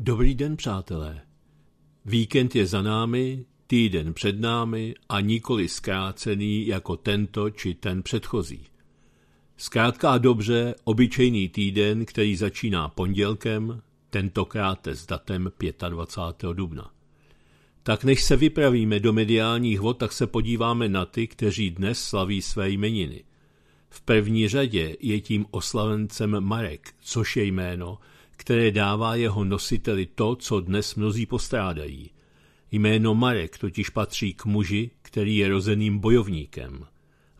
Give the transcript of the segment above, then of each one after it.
Dobrý den, přátelé. Víkend je za námi, týden před námi a nikoli zkrácený jako tento či ten předchozí. Zkrátka a dobře, obyčejný týden, který začíná pondělkem, tentokrát s datem 25. dubna. Tak než se vypravíme do mediálních vod, tak se podíváme na ty, kteří dnes slaví své jmeniny. V první řadě je tím oslavencem Marek, což je jméno, které dává jeho nositeli to, co dnes mnozí postrádají. Jméno Marek totiž patří k muži, který je rozeným bojovníkem.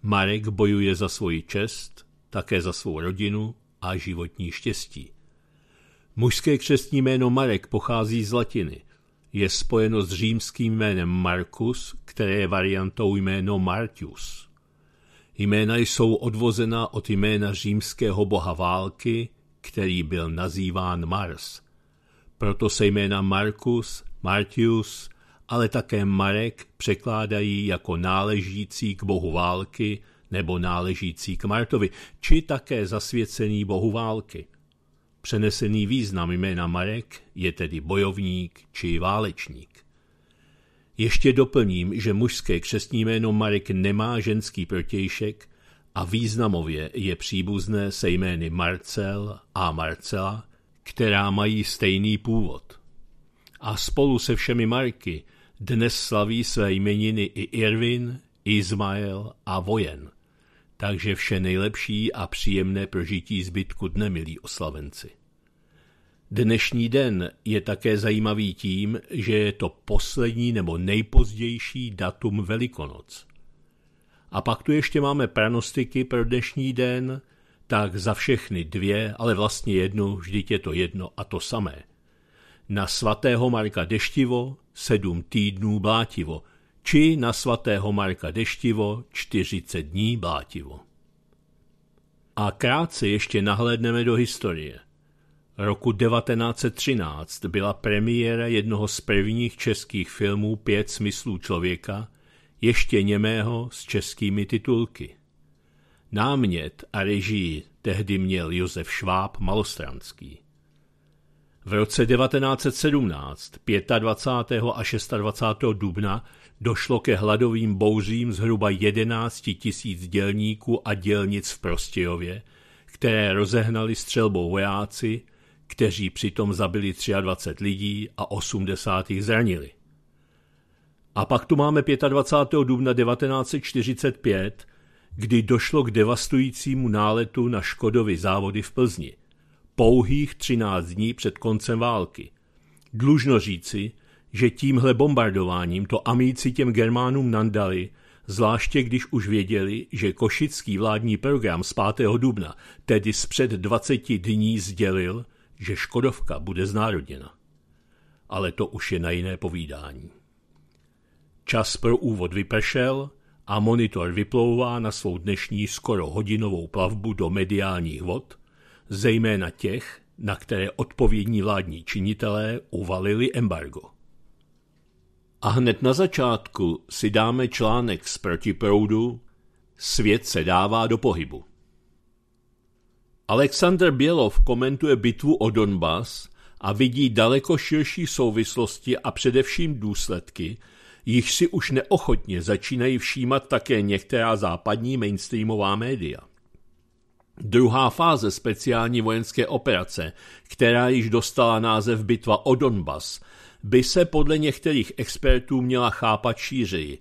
Marek bojuje za svoji čest, také za svou rodinu a životní štěstí. Mužské křestní jméno Marek pochází z latiny. Je spojeno s římským jménem Marcus, které je variantou jméno Martius. Jména jsou odvozena od jména římského boha války který byl nazýván Mars. Proto se jména Markus, Martius, ale také Marek překládají jako náležící k bohu války nebo náležící k Martovi, či také zasvěcený bohu války. Přenesený význam jména Marek je tedy bojovník či válečník. Ještě doplním, že mužské křestní jméno Marek nemá ženský protějšek, a významově je příbuzné se jmény Marcel a Marcela, která mají stejný původ. A spolu se všemi Marky dnes slaví své jmeniny i Irvin, Izmael a Vojen. Takže vše nejlepší a příjemné prožití zbytku dne, milí oslavenci. Dnešní den je také zajímavý tím, že je to poslední nebo nejpozdější datum Velikonoc – a pak tu ještě máme pranostiky pro dnešní den, tak za všechny dvě, ale vlastně jednu, vždyť je to jedno a to samé. Na svatého Marka Deštivo sedm týdnů blátivo, či na svatého Marka Deštivo 40 dní blátivo. A krátce ještě nahlédneme do historie. Roku 1913 byla premiéra jednoho z prvních českých filmů Pět smyslů člověka – ještě němého s českými titulky. Námět a režii tehdy měl Josef Šváb Malostranský. V roce 1917, 25. a 26. dubna, došlo ke hladovým bouřím zhruba 11 tisíc dělníků a dělnic v Prostějově, které rozehnali střelbou vojáci, kteří přitom zabili 23 lidí a 80 zranili. A pak tu máme 25. dubna 1945, kdy došlo k devastujícímu náletu na Škodovy závody v Plzni. Pouhých 13 dní před koncem války. Dlužno říci, že tímhle bombardováním to amíci těm Germánům nandali, zvláště když už věděli, že košický vládní program z 5. dubna, tedy zpřed 20 dní, sdělil, že Škodovka bude znárodněna. Ale to už je na jiné povídání. Čas pro úvod vypršel a monitor vyplouvá na svou dnešní skoro hodinovou plavbu do mediálních vod, zejména těch, na které odpovědní vládní činitelé uvalili embargo. A hned na začátku si dáme článek z protiproudu Svět se dává do pohybu. Alexander Bělov komentuje bitvu o Donbas a vidí daleko širší souvislosti a především důsledky, Již si už neochotně začínají všímat také některá západní mainstreamová média. Druhá fáze speciální vojenské operace, která již dostala název Bitva o Donbas, by se podle některých expertů měla chápat šířeji.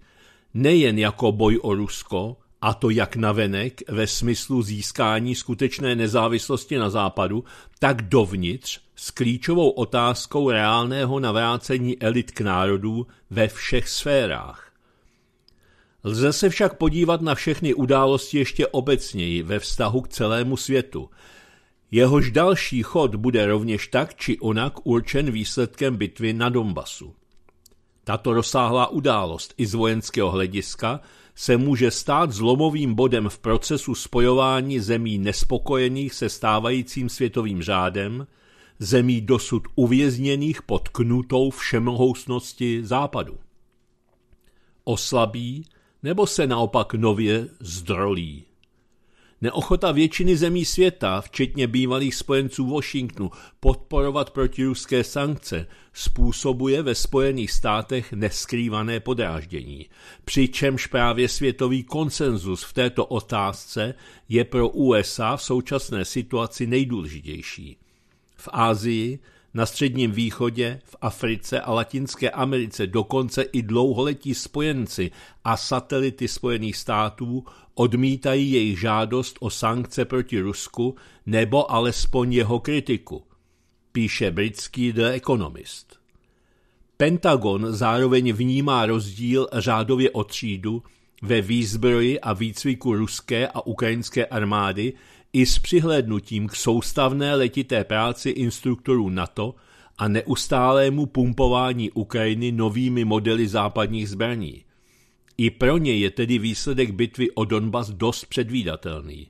Nejen jako boj o Rusko, a to jak navenek ve smyslu získání skutečné nezávislosti na západu, tak dovnitř s klíčovou otázkou reálného navrácení elit k národů ve všech sférách. Lze se však podívat na všechny události ještě obecněji ve vztahu k celému světu. Jehož další chod bude rovněž tak či onak určen výsledkem bitvy na Donbasu. Tato rozsáhlá událost i z vojenského hlediska se může stát zlomovým bodem v procesu spojování zemí nespokojených se stávajícím světovým řádem zemí dosud uvězněných pod knutou všemohousnosti západu. Oslabí nebo se naopak nově zdrolí. Neochota většiny zemí světa, včetně bývalých spojenců Washingtonu, podporovat protiruské sankce způsobuje ve Spojených státech neskrývané podráždění, přičemž právě světový konsenzus v této otázce je pro USA v současné situaci nejdůležitější. Ázii, na Středním východě, v Africe a Latinské Americe dokonce i dlouholetí spojenci a satelity Spojených států odmítají jejich žádost o sankce proti Rusku nebo alespoň jeho kritiku, píše britský The Economist. Pentagon zároveň vnímá rozdíl řádově o třídu ve výzbroji a výcviku ruské a ukrajinské armády i s přihlédnutím k soustavné letité práci instruktorů NATO a neustálému pumpování Ukrajiny novými modely západních zbraní. I pro ně je tedy výsledek bitvy o Donbas dost předvídatelný.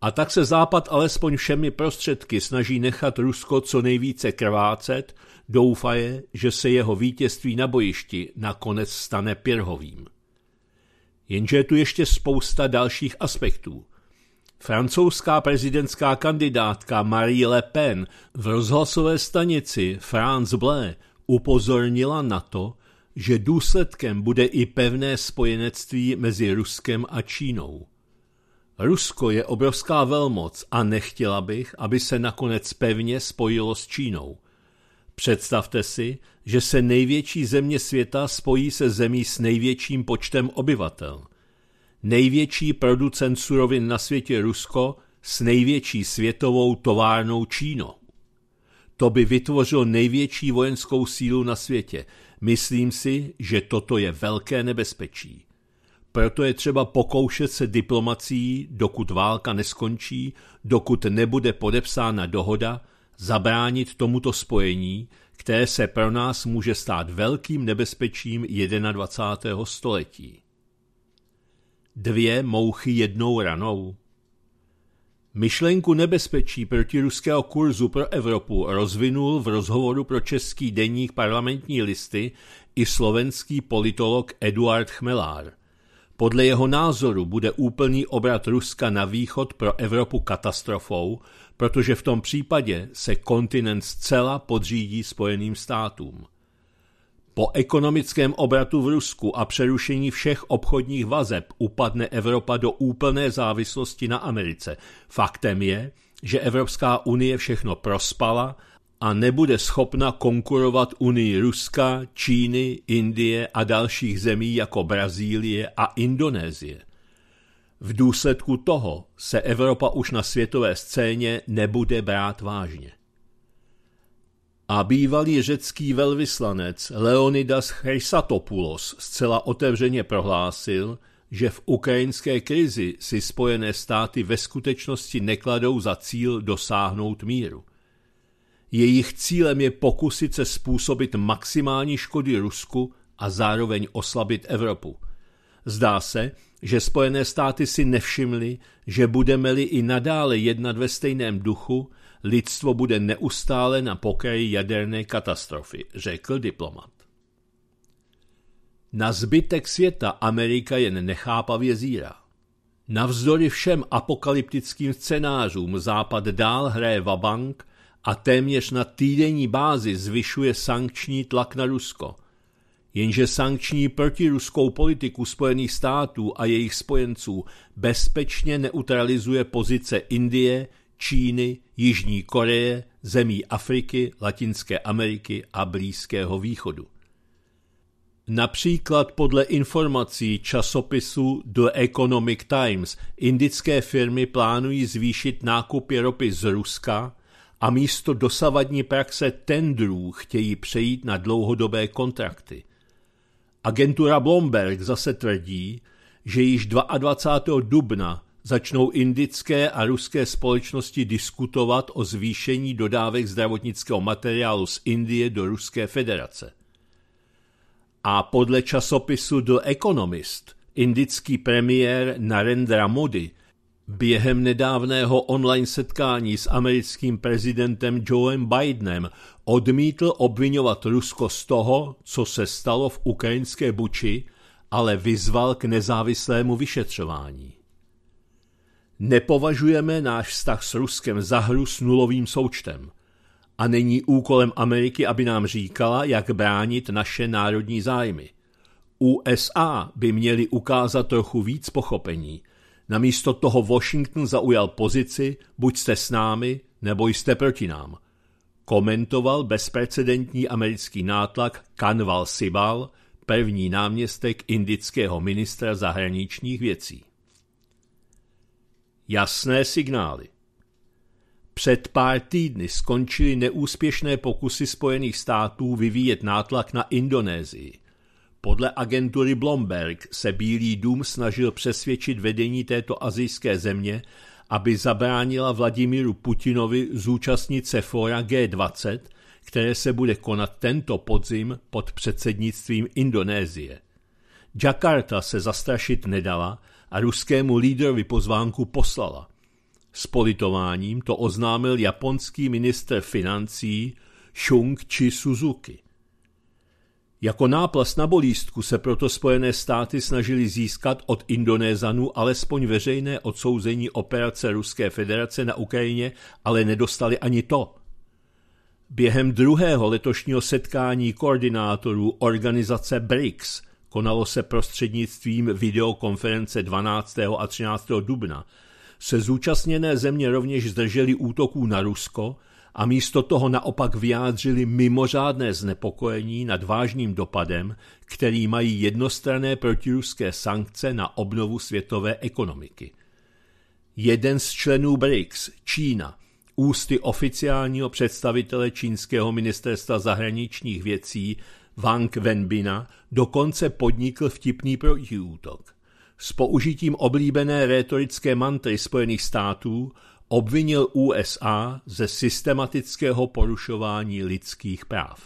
A tak se Západ alespoň všemi prostředky snaží nechat Rusko co nejvíce krvácet, doufaje, že se jeho vítězství na bojišti nakonec stane pirhovým. Jenže je tu ještě spousta dalších aspektů – Francouzská prezidentská kandidátka Marie Le Pen v rozhlasové stanici France Bleu upozornila na to, že důsledkem bude i pevné spojenectví mezi Ruskem a Čínou. Rusko je obrovská velmoc a nechtěla bych, aby se nakonec pevně spojilo s Čínou. Představte si, že se největší země světa spojí se zemí s největším počtem obyvatel – největší producent surovin na světě Rusko s největší světovou továrnou Číno. To by vytvořilo největší vojenskou sílu na světě. Myslím si, že toto je velké nebezpečí. Proto je třeba pokoušet se diplomací, dokud válka neskončí, dokud nebude podepsána dohoda, zabránit tomuto spojení, které se pro nás může stát velkým nebezpečím 21. století. Dvě mouchy jednou ranou. Myšlenku nebezpečí proti ruského kurzu pro Evropu rozvinul v rozhovoru pro český denník parlamentní listy i slovenský politolog Eduard Chmelár. Podle jeho názoru bude úplný obrat Ruska na východ pro Evropu katastrofou, protože v tom případě se kontinent zcela podřídí Spojeným státům. Po ekonomickém obratu v Rusku a přerušení všech obchodních vazeb upadne Evropa do úplné závislosti na Americe. Faktem je, že Evropská unie všechno prospala a nebude schopna konkurovat Unii Ruska, Číny, Indie a dalších zemí jako Brazílie a Indonésie. V důsledku toho se Evropa už na světové scéně nebude brát vážně a bývalý řecký velvyslanec Leonidas Chrysatopoulos zcela otevřeně prohlásil, že v ukrajinské krizi si spojené státy ve skutečnosti nekladou za cíl dosáhnout míru. Jejich cílem je pokusit se způsobit maximální škody Rusku a zároveň oslabit Evropu. Zdá se, že Spojené státy si nevšimly, že budeme-li i nadále jednat ve stejném duchu, lidstvo bude neustále na pokraji jaderné katastrofy, řekl diplomat. Na zbytek světa Amerika jen nechápavě zírá. Navzdory všem apokalyptickým scénářům Západ dál hraje vabank a téměř na týdenní bázi zvyšuje sankční tlak na Rusko. Jenže sankční protiruskou politiku Spojených států a jejich spojenců bezpečně neutralizuje pozice Indie, Číny, Jižní Koreje, zemí Afriky, Latinské Ameriky a Blízkého východu. Například podle informací časopisu The Economic Times indické firmy plánují zvýšit nákupy ropy z Ruska a místo dosavadní praxe tendrů chtějí přejít na dlouhodobé kontrakty. Agentura Bloomberg zase tvrdí, že již 22. dubna začnou indické a ruské společnosti diskutovat o zvýšení dodávek zdravotnického materiálu z Indie do Ruské federace. A podle časopisu The Economist indický premiér Narendra Modi během nedávného online setkání s americkým prezidentem Joeem Bidenem odmítl obvinovat Rusko z toho, co se stalo v ukrajinské Buči, ale vyzval k nezávislému vyšetřování. Nepovažujeme náš vztah s Ruskem za hru s nulovým součtem. A není úkolem Ameriky, aby nám říkala, jak bránit naše národní zájmy. USA by měli ukázat trochu víc pochopení. Namísto toho Washington zaujal pozici, buď jste s námi, nebo jste proti nám. Komentoval bezprecedentní americký nátlak Kanval Sibal, první náměstek indického ministra zahraničních věcí jasné signály. Před pár týdny skončily neúspěšné pokusy Spojených států vyvíjet nátlak na Indonésii. Podle agentury Blomberg se Bílý dům snažil přesvědčit vedení této azijské země, aby zabránila Vladimíru Putinovi zúčastnit se fóra G20, které se bude konat tento podzim pod předsednictvím Indonésie. Jakarta se zastrašit nedala a ruskému lídrovi pozvánku poslala. S politováním to oznámil japonský minister financí Chi Suzuki. Jako náplast na bolístku se proto Spojené státy snažili získat od Indonézanů alespoň veřejné odsouzení operace Ruské federace na Ukrajině, ale nedostali ani to. Během druhého letošního setkání koordinátorů organizace BRICS konalo se prostřednictvím videokonference 12. a 13. dubna, se zúčastněné země rovněž zdrželi útoků na Rusko a místo toho naopak vyjádřili mimořádné znepokojení nad vážným dopadem, který mají jednostrané protiruské sankce na obnovu světové ekonomiky. Jeden z členů BRICS, Čína, ústy oficiálního představitele čínského ministerstva zahraničních věcí Wang Wenbina dokonce podnikl vtipný protiútok. S použitím oblíbené rétorické mantry Spojených států obvinil USA ze systematického porušování lidských práv.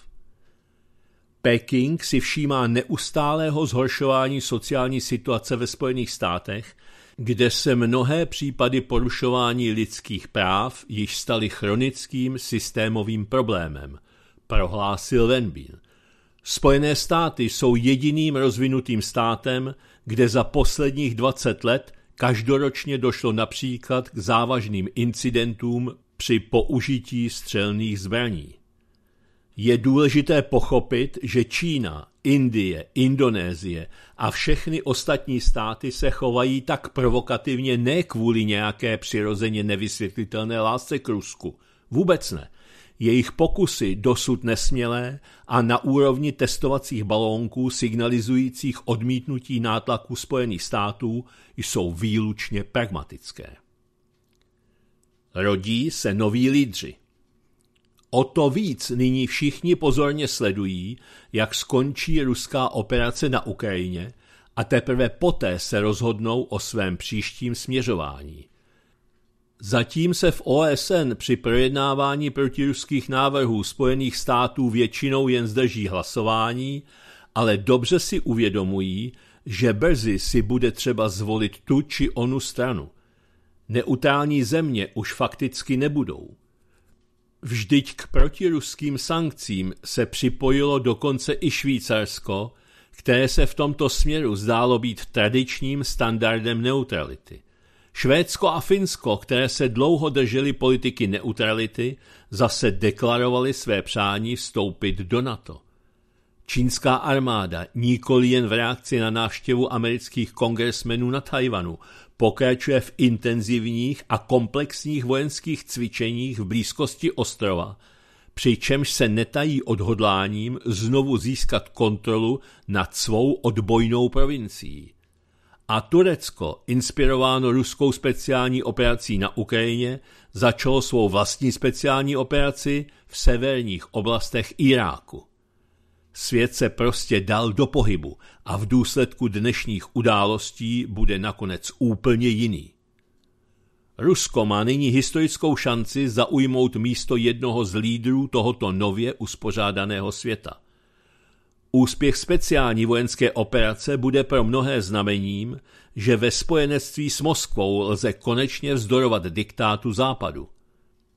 Peking si všímá neustálého zhoršování sociální situace ve Spojených státech, kde se mnohé případy porušování lidských práv již staly chronickým systémovým problémem, prohlásil Wenbin. Spojené státy jsou jediným rozvinutým státem, kde za posledních 20 let každoročně došlo například k závažným incidentům při použití střelných zbraní. Je důležité pochopit, že Čína, Indie, Indonésie a všechny ostatní státy se chovají tak provokativně ne kvůli nějaké přirozeně nevysvětlitelné lásce k Rusku. Vůbec ne – jejich pokusy dosud nesmělé a na úrovni testovacích balónků signalizujících odmítnutí nátlaku Spojených států jsou výlučně pragmatické. Rodí se noví lídři. O to víc nyní všichni pozorně sledují, jak skončí ruská operace na Ukrajině a teprve poté se rozhodnou o svém příštím směřování. Zatím se v OSN při projednávání protiruských návrhů Spojených států většinou jen zdrží hlasování, ale dobře si uvědomují, že brzy si bude třeba zvolit tu či onu stranu. Neutrální země už fakticky nebudou. Vždyť k protiruským sankcím se připojilo dokonce i Švýcarsko, které se v tomto směru zdálo být tradičním standardem neutrality – Švédsko a Finsko, které se dlouho držely politiky neutrality, zase deklarovaly své přání vstoupit do NATO. Čínská armáda, nikoli jen v reakci na návštěvu amerických kongresmenů na Tajvanu, pokračuje v intenzivních a komplexních vojenských cvičeních v blízkosti ostrova, přičemž se netají odhodláním znovu získat kontrolu nad svou odbojnou provincií a Turecko, inspirováno ruskou speciální operací na Ukrajině, začalo svou vlastní speciální operaci v severních oblastech Iráku. Svět se prostě dal do pohybu a v důsledku dnešních událostí bude nakonec úplně jiný. Rusko má nyní historickou šanci zaujmout místo jednoho z lídrů tohoto nově uspořádaného světa. Úspěch speciální vojenské operace bude pro mnohé znamením, že ve spojenectví s Moskvou lze konečně vzdorovat diktátu Západu.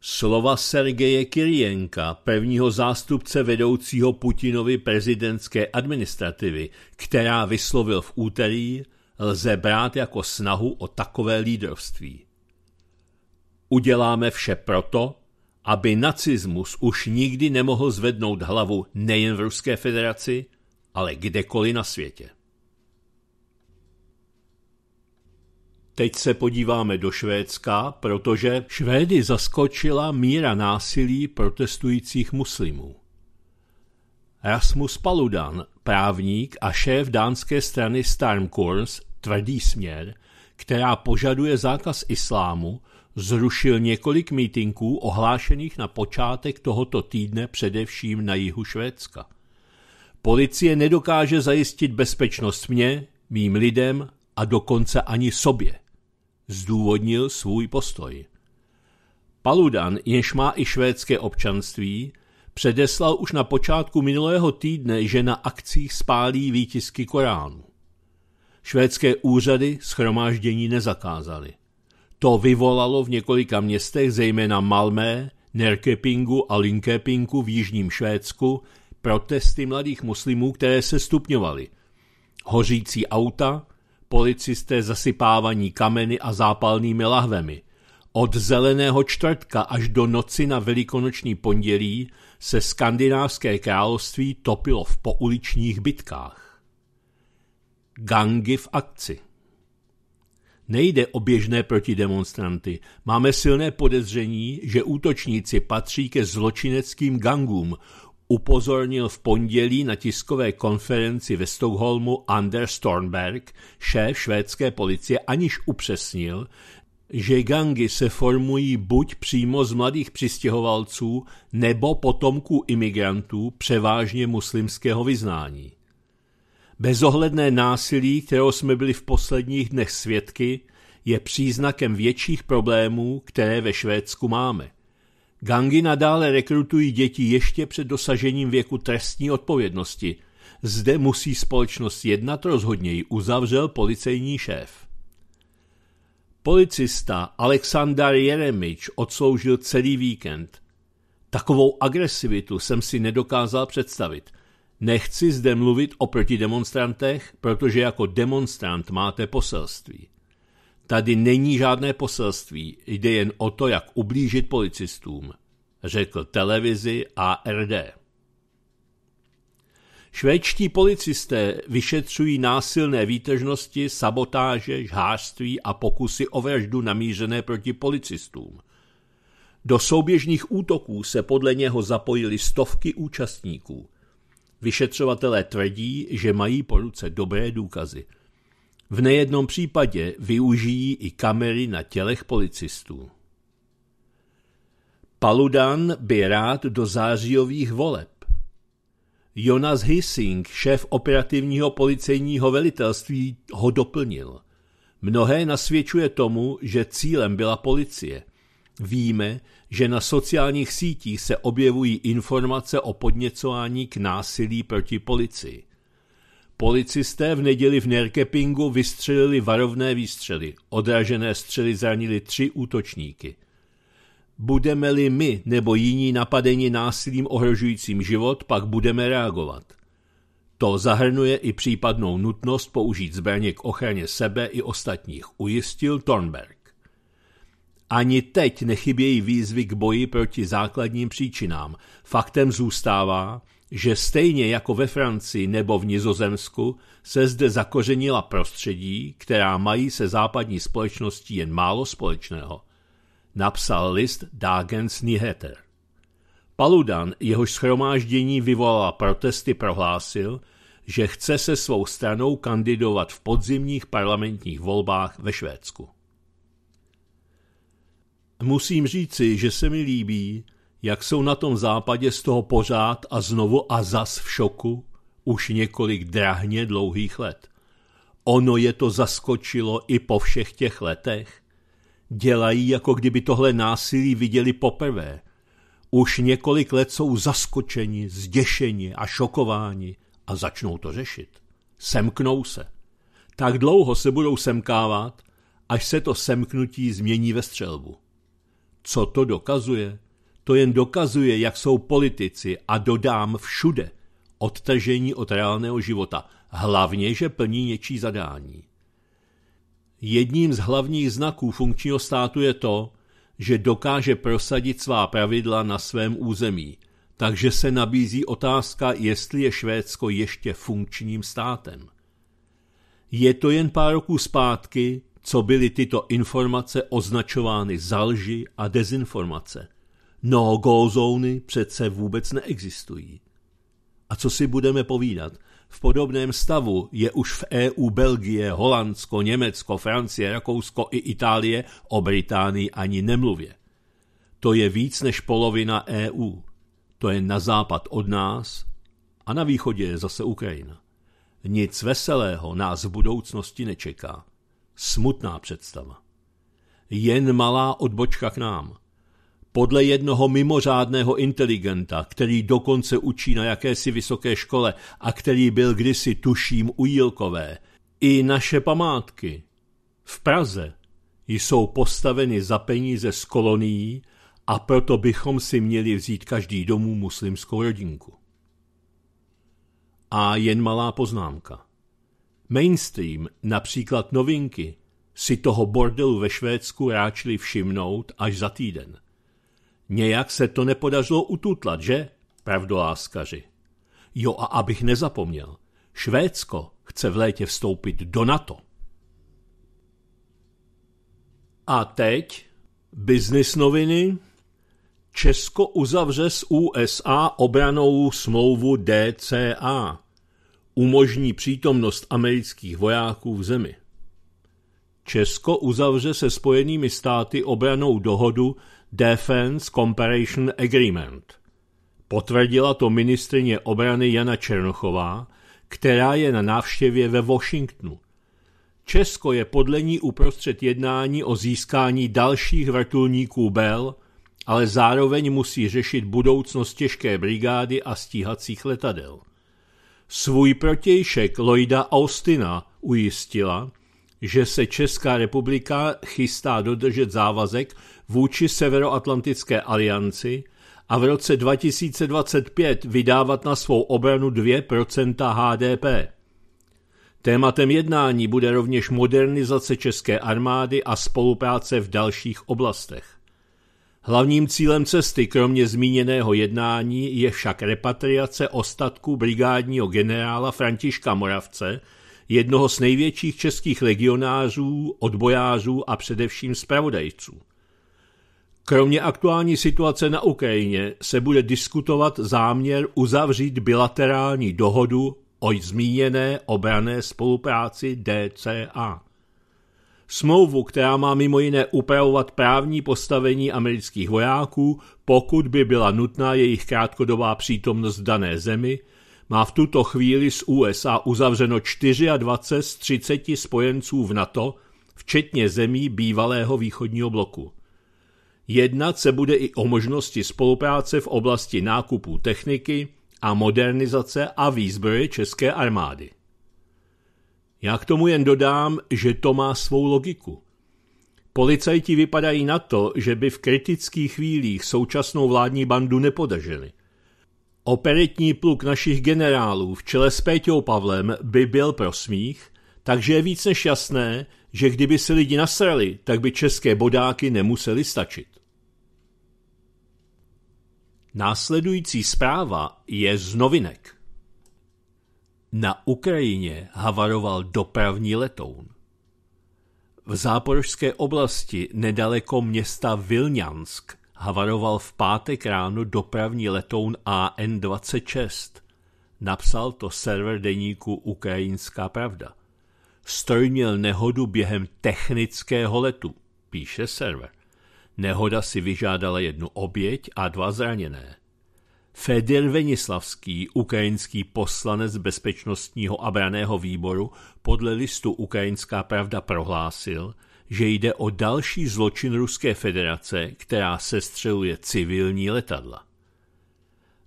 Slova Sergeje Kirienka, prvního zástupce vedoucího Putinovi prezidentské administrativy, která vyslovil v úterý, lze brát jako snahu o takové lídrovství. Uděláme vše proto, aby nacismus už nikdy nemohl zvednout hlavu nejen v Ruské federaci, ale kdekoliv na světě. Teď se podíváme do Švédska, protože Švédy zaskočila míra násilí protestujících muslimů. Rasmus Paludan, právník a šéf dánské strany Starmkorns, tvrdý směr, která požaduje zákaz islámu, zrušil několik mítinků ohlášených na počátek tohoto týdne především na jihu Švédska. Policie nedokáže zajistit bezpečnost mě, mým lidem a dokonce ani sobě, zdůvodnil svůj postoj. Paludan, jenž má i švédské občanství, předeslal už na počátku minulého týdne, že na akcích spálí výtisky Koránu. Švédské úřady schromáždění nezakázaly. To vyvolalo v několika městech, zejména Malmé, Nerkepingu a Linkepingu v jižním Švédsku, protesty mladých muslimů, které se stupňovaly. Hořící auta, policisté zasypávaní kameny a zápalnými lahvemi. Od zeleného čtvrtka až do noci na velikonoční pondělí se skandinávské království topilo v pouličních bitkách. Gangy v akci Nejde o běžné protidemonstranty. Máme silné podezření, že útočníci patří ke zločineckým gangům, upozornil v pondělí na tiskové konferenci ve Stockholmu Anders Stornberg, šéf švédské policie, aniž upřesnil, že gangy se formují buď přímo z mladých přistěhovalců nebo potomků imigrantů převážně muslimského vyznání. Bezohledné násilí, kterého jsme byli v posledních dnech svědky, je příznakem větších problémů, které ve Švédsku máme. Gangy nadále rekrutují děti ještě před dosažením věku trestní odpovědnosti. Zde musí společnost jednat rozhodněji, uzavřel policejní šéf. Policista Aleksandar Jeremič odsloužil celý víkend. Takovou agresivitu jsem si nedokázal představit. Nechci zde mluvit o protidemonstrantech, protože jako demonstrant máte poselství. Tady není žádné poselství, jde jen o to, jak ublížit policistům, řekl televizi ARD. Švédští policisté vyšetřují násilné výtržnosti, sabotáže, žhářství a pokusy o vraždu namířené proti policistům. Do souběžných útoků se podle něho zapojili stovky účastníků. Vyšetřovatelé tvrdí, že mají po ruce dobré důkazy. V nejednom případě využijí i kamery na tělech policistů. Paludan by rád do zářijových voleb. Jonas Hissing, šéf operativního policejního velitelství, ho doplnil. Mnohé nasvědčuje tomu, že cílem byla policie – Víme, že na sociálních sítích se objevují informace o podněcování k násilí proti policii. Policisté v neděli v Nerkepingu vystřelili varovné výstřely. Odražené střely zranili tři útočníky. Budeme-li my nebo jiní napadeni násilím ohrožujícím život, pak budeme reagovat. To zahrnuje i případnou nutnost použít zbraně k ochraně sebe i ostatních, ujistil Thornberg. Ani teď nechybějí výzvy k boji proti základním příčinám. Faktem zůstává, že stejně jako ve Francii nebo v Nizozemsku se zde zakořenila prostředí, která mají se západní společností jen málo společného. Napsal list Dagens Nyheter. Paludan, jehož schromáždění vyvolala protesty, prohlásil, že chce se svou stranou kandidovat v podzimních parlamentních volbách ve Švédsku musím říci, že se mi líbí, jak jsou na tom západě z toho pořád a znovu a zas v šoku už několik drahně dlouhých let. Ono je to zaskočilo i po všech těch letech. Dělají, jako kdyby tohle násilí viděli poprvé. Už několik let jsou zaskočeni, zděšeni a šokováni a začnou to řešit. Semknou se. Tak dlouho se budou semkávat, až se to semknutí změní ve střelbu. Co to dokazuje? To jen dokazuje, jak jsou politici a dodám všude odtržení od reálného života, hlavně, že plní něčí zadání. Jedním z hlavních znaků funkčního státu je to, že dokáže prosadit svá pravidla na svém území, takže se nabízí otázka, jestli je Švédsko ještě funkčním státem. Je to jen pár roků zpátky, co byly tyto informace označovány za lži a dezinformace. No-go zóny přece vůbec neexistují. A co si budeme povídat? V podobném stavu je už v EU Belgie, Holandsko, Německo, Francie, Rakousko i Itálie, o Británii ani nemluvě. To je víc než polovina EU. To je na západ od nás a na východě je zase Ukrajina. Nic veselého nás v budoucnosti nečeká. Smutná představa. Jen malá odbočka k nám. Podle jednoho mimořádného inteligenta, který dokonce učí na jakési vysoké škole a který byl kdysi tuším u Jílkové, i naše památky v Praze jsou postaveny za peníze z kolonií a proto bychom si měli vzít každý domů muslimskou rodinku. A jen malá poznámka. Mainstream, například novinky, si toho bordelu ve Švédsku ráčili všimnout až za týden. Nějak se to nepodařilo ututlat, že? Pravdoláskaři. Jo a abych nezapomněl, Švédsko chce v létě vstoupit do NATO. A teď biznis noviny. Česko uzavře s USA obranou smlouvu DCA umožní přítomnost amerických vojáků v zemi. Česko uzavře se Spojenými státy obranou dohodu Defense Comparation Agreement. Potvrdila to ministrině obrany Jana Černochová, která je na návštěvě ve Washingtonu. Česko je podle ní uprostřed jednání o získání dalších vrtulníků Bell, ale zároveň musí řešit budoucnost těžké brigády a stíhacích letadel. Svůj protějšek Lloyda Austina ujistila, že se Česká republika chystá dodržet závazek vůči Severoatlantické alianci a v roce 2025 vydávat na svou obranu 2% HDP. Tématem jednání bude rovněž modernizace české armády a spolupráce v dalších oblastech. Hlavním cílem cesty, kromě zmíněného jednání, je však repatriace ostatků brigádního generála Františka Moravce, jednoho z největších českých legionářů, odbojářů a především zpravodajců. Kromě aktuální situace na Ukrajině se bude diskutovat záměr uzavřít bilaterální dohodu o zmíněné obrané spolupráci DCA smlouvu, která má mimo jiné upravovat právní postavení amerických vojáků, pokud by byla nutná jejich krátkodobá přítomnost v dané zemi, má v tuto chvíli z USA uzavřeno 24 z 30 spojenců v NATO, včetně zemí bývalého východního bloku. Jednat se bude i o možnosti spolupráce v oblasti nákupů techniky a modernizace a výzbroje České armády. Já k tomu jen dodám, že to má svou logiku. Policajti vypadají na to, že by v kritických chvílích současnou vládní bandu nepodrželi. Operetní pluk našich generálů v čele s Péťou Pavlem by byl pro smích, takže je víc než jasné, že kdyby se lidi nasrali, tak by české bodáky nemuseli stačit. Následující zpráva je z novinek. Na Ukrajině havaroval dopravní letoun. V záporožské oblasti nedaleko města Vilňansk havaroval v pátek ráno dopravní letoun AN-26. Napsal to server deníku Ukrajinská pravda. Stroj měl nehodu během technického letu, píše server. Nehoda si vyžádala jednu oběť a dva zraněné. Fedor Venislavský, ukrajinský poslanec Bezpečnostního a braného výboru, podle listu Ukrajinská pravda prohlásil, že jde o další zločin Ruské federace, která sestřeluje civilní letadla.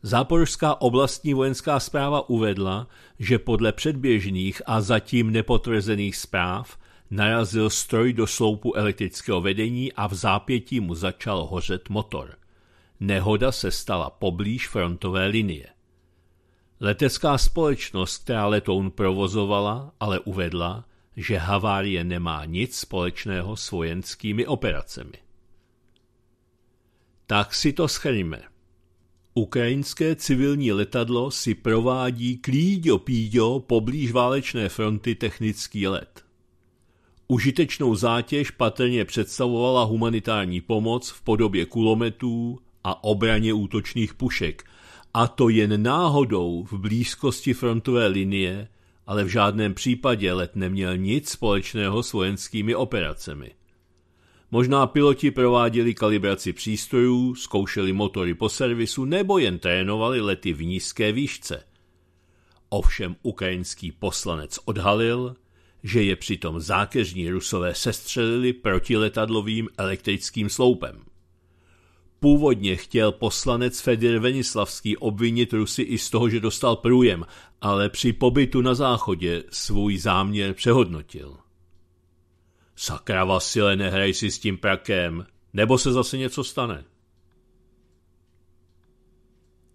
Záporožská oblastní vojenská zpráva uvedla, že podle předběžných a zatím nepotvrzených zpráv narazil stroj do sloupu elektrického vedení a v zápětí mu začal hořet motor – Nehoda se stala poblíž frontové linie. Letecká společnost, která letoun provozovala, ale uvedla, že havárie nemá nic společného s vojenskými operacemi. Tak si to schrňme. Ukrajinské civilní letadlo si provádí klíďo-píďo poblíž válečné fronty technický let. Užitečnou zátěž patrně představovala humanitární pomoc v podobě kulometů, a obraně útočných pušek, a to jen náhodou v blízkosti frontové linie, ale v žádném případě let neměl nic společného s vojenskými operacemi. Možná piloti prováděli kalibraci přístrojů, zkoušeli motory po servisu nebo jen trénovali lety v nízké výšce. Ovšem ukrajinský poslanec odhalil, že je přitom zákeřní rusové sestřelili protiletadlovým elektrickým sloupem. Původně chtěl poslanec Fedir Venislavský obvinit Rusy i z toho, že dostal průjem, ale při pobytu na záchodě svůj záměr přehodnotil. Sakra Vasile, nehraj si s tím prakem, nebo se zase něco stane.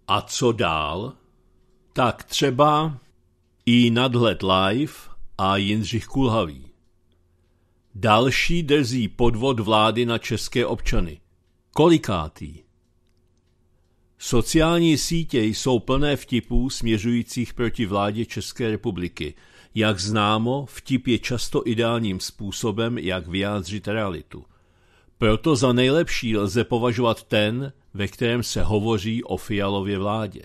A co dál? Tak třeba i Nadhled Live a Jindřich Kulhavý. Další drzí podvod vlády na české občany. Kolikátý? Sociální sítě jsou plné vtipů směřujících proti vládě České republiky. Jak známo, vtip je často ideálním způsobem, jak vyjádřit realitu. Proto za nejlepší lze považovat ten, ve kterém se hovoří o Fialově vládě.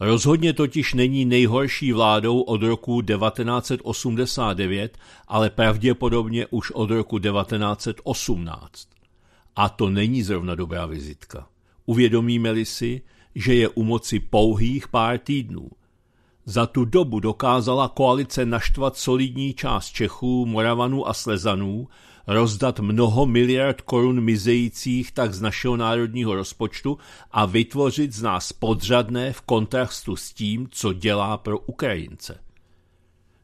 Rozhodně totiž není nejhorší vládou od roku 1989, ale pravděpodobně už od roku 1918. A to není zrovna dobrá vizitka. Uvědomíme-li si, že je u moci pouhých pár týdnů. Za tu dobu dokázala koalice naštvat solidní část Čechů, Moravanů a Slezanů, rozdat mnoho miliard korun mizejících tak z našeho národního rozpočtu a vytvořit z nás podřadné v kontrastu s tím, co dělá pro Ukrajince.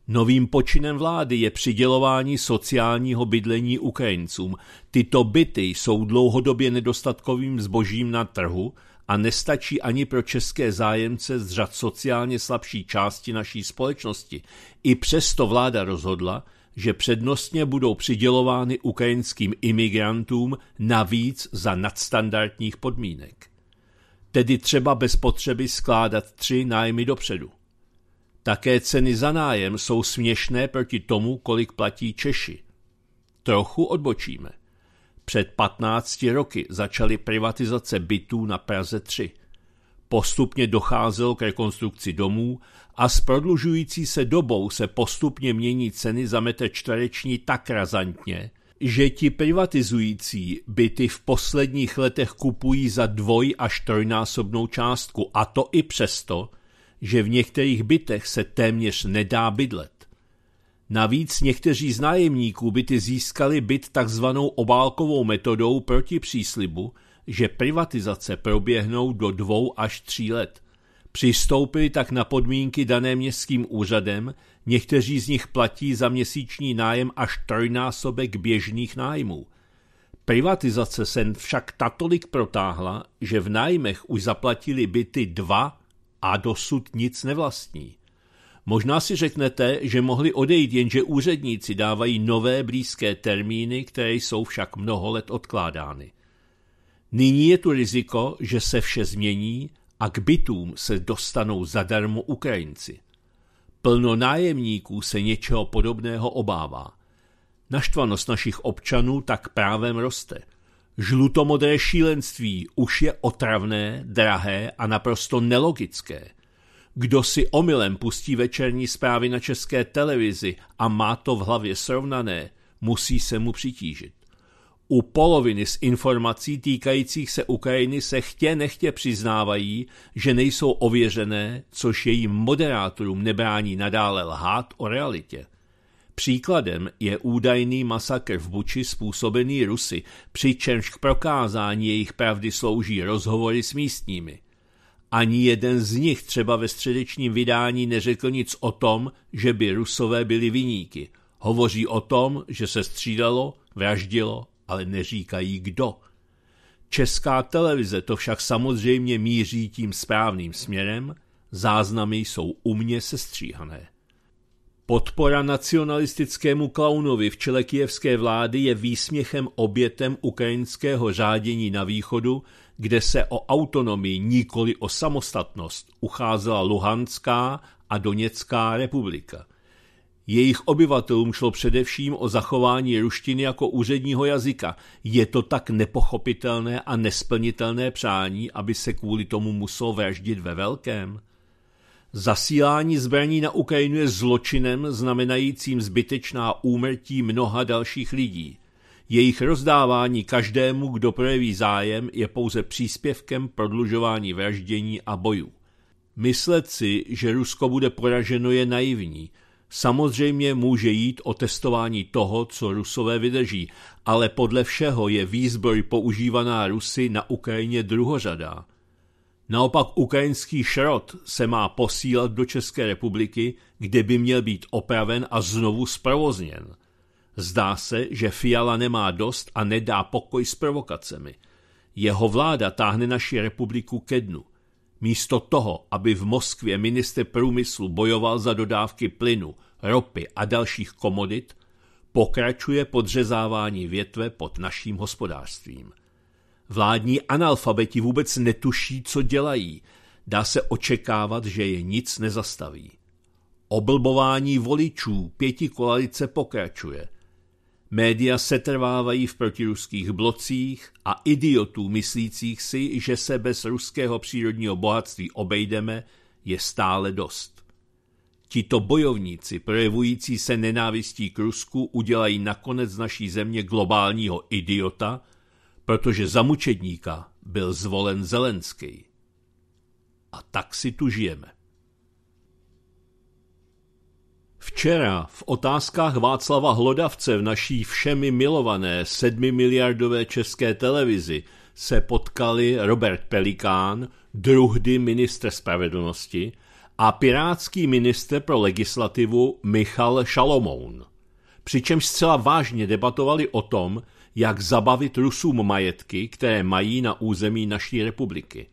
Novým počinem vlády je přidělování sociálního bydlení Ukrajincům. Tyto byty jsou dlouhodobě nedostatkovým zbožím na trhu a nestačí ani pro české zájemce z řad sociálně slabší části naší společnosti. I přesto vláda rozhodla, že přednostně budou přidělovány ukrajinským imigrantům navíc za nadstandardních podmínek. Tedy třeba bez potřeby skládat tři nájmy dopředu. Také ceny za nájem jsou směšné proti tomu, kolik platí Češi. Trochu odbočíme. Před 15 roky začaly privatizace bytů na Praze 3. Postupně docházelo k rekonstrukci domů a s prodlužující se dobou se postupně mění ceny za metr čtvereční tak razantně, že ti privatizující byty v posledních letech kupují za dvoj až trojnásobnou částku a to i přesto, že v některých bytech se téměř nedá bydlet. Navíc někteří z nájemníků byty získali byt takzvanou obálkovou metodou proti příslibu, že privatizace proběhnou do dvou až tří let. Přistoupili tak na podmínky dané městským úřadem, někteří z nich platí za měsíční nájem až trojnásobek běžných nájmů. Privatizace se však tatolik protáhla, že v nájmech už zaplatili byty dva a dosud nic nevlastní. Možná si řeknete, že mohli odejít, jenže úředníci dávají nové blízké termíny, které jsou však mnoho let odkládány. Nyní je tu riziko, že se vše změní a k bytům se dostanou zadarmo Ukrajinci. Plno nájemníků se něčeho podobného obává. Naštvanost našich občanů tak právem roste – Žlutomodré šílenství už je otravné, drahé a naprosto nelogické. Kdo si omylem pustí večerní zprávy na české televizi a má to v hlavě srovnané, musí se mu přitížit. U poloviny z informací týkajících se Ukrajiny se chtě nechtě přiznávají, že nejsou ověřené, což jejím moderátorům nebrání nadále lhát o realitě. Příkladem je údajný masakr v Buči způsobený Rusy, přičemž k prokázání jejich pravdy slouží rozhovory s místními. Ani jeden z nich třeba ve středečním vydání neřekl nic o tom, že by Rusové byli viníky. Hovoří o tom, že se střídalo, vraždilo, ale neříkají kdo. Česká televize to však samozřejmě míří tím správným směrem, záznamy jsou umně sestříhané. Podpora nacionalistickému klaunovi v čele kijevské vlády je výsměchem obětem ukrajinského řádění na východu, kde se o autonomii, nikoli o samostatnost, ucházela Luhanská a Doněcká republika. Jejich obyvatelům šlo především o zachování ruštiny jako úředního jazyka. Je to tak nepochopitelné a nesplnitelné přání, aby se kvůli tomu musel vraždit ve velkém? Zasílání zbraní na Ukrajinu je zločinem znamenajícím zbytečná úmrtí mnoha dalších lidí. Jejich rozdávání každému, kdo projeví zájem, je pouze příspěvkem prodlužování vraždění a bojů. Myslet si, že Rusko bude poraženo, je naivní. Samozřejmě může jít o testování toho, co Rusové vydrží, ale podle všeho je výzbroj používaná Rusy na Ukrajině druhořadá. Naopak ukrajinský šrot se má posílat do České republiky, kde by měl být opraven a znovu zprovozněn. Zdá se, že Fiala nemá dost a nedá pokoj s provokacemi. Jeho vláda táhne naši republiku ke dnu. Místo toho, aby v Moskvě minister průmyslu bojoval za dodávky plynu, ropy a dalších komodit, pokračuje podřezávání větve pod naším hospodářstvím – Vládní analfabeti vůbec netuší, co dělají. Dá se očekávat, že je nic nezastaví. Oblbování voličů pěti koalice pokračuje. Média setrvávají v protiruských blocích a idiotů myslících si, že se bez ruského přírodního bohatství obejdeme, je stále dost. Tito bojovníci, projevující se nenávistí k Rusku, udělají nakonec z naší země globálního idiota – protože za mučedníka byl zvolen Zelenský. A tak si tu žijeme. Včera v otázkách Václava Hlodavce v naší všemi milované sedmimiliardové české televizi se potkali Robert Pelikán, druhdy ministr spravedlnosti, a pirátský ministr pro legislativu Michal Šalomoun. Přičemž zcela vážně debatovali o tom, jak zabavit Rusům majetky, které mají na území naší republiky.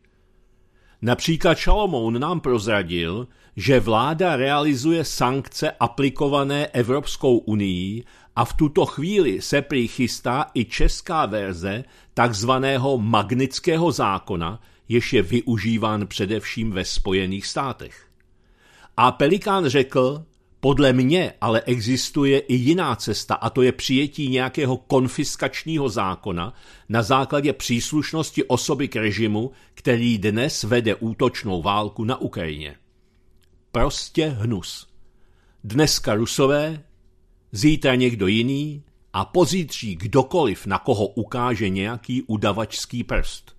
Například Šalomoun nám prozradil, že vláda realizuje sankce aplikované Evropskou unii a v tuto chvíli se přichystá i česká verze takzvaného magnického zákona, jež je využíván především ve Spojených státech. A Pelikán řekl, podle mě ale existuje i jiná cesta a to je přijetí nějakého konfiskačního zákona na základě příslušnosti osoby k režimu, který dnes vede útočnou válku na Ukrajině. Prostě hnus. Dneska Rusové, zítra někdo jiný a pozítří kdokoliv, na koho ukáže nějaký udavačský prst.